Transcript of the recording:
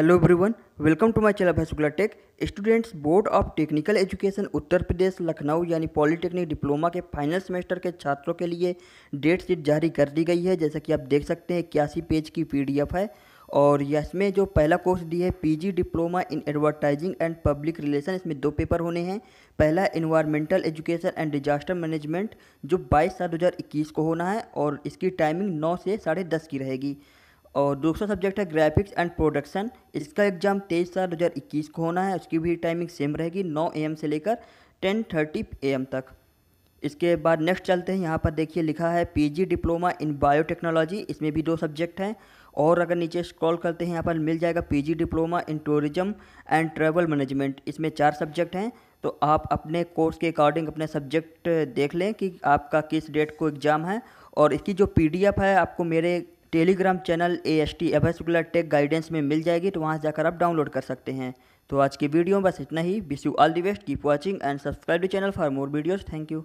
hello everyone welcome to my channel भाई Shukla tech students board of technical education Uttar Pradesh Lucknow यानी polytechnic diploma के final semester के छात्रों के लिए डेट शीट जारी कर दी गई है जैसा कि आप देख सकते हैं इक्यासी पेज की पीडीएफ है और इसमें जो पहला कोर्स दी है P diploma in advertising and public relation इसमें दो पेपर होने हैं पहला environmental education and disaster management जो बाईस सात दो को होना है और इसकी टाइमिंग नौ से साढ़े दस की रहेगी और दूसरा सब्जेक्ट है ग्राफिक्स एंड प्रोडक्शन इसका एग्ज़ाम तेईस साल दो हज़ार इक्कीस को होना है उसकी भी टाइमिंग सेम रहेगी नौ ए से लेकर टेन थर्टी ए तक इसके बाद नेक्स्ट चलते हैं यहाँ पर देखिए लिखा है पीजी डिप्लोमा इन बायोटेक्नोलॉजी इसमें भी दो सब्जेक्ट हैं और अगर नीचे स्क्रॉल करते हैं यहाँ पर मिल जाएगा PG diploma in tourism and travel management इसमें चार सब्जेक्ट हैं तो आप अपने कोर्स के अकॉर्डिंग अपने सब्जेक्ट देख लें कि आपका किस डेट को एग्ज़ाम है और इसकी जो पी है आपको मेरे Telegram channel A S T Abhay tech guidance में मिल जाएगी तो वहाँ जाकर आप डाउनलोड कर सकते हैं तो आज की वीडियो में बस इतना ही wish you all the best keep watching and subscribe the channel for more videos thank you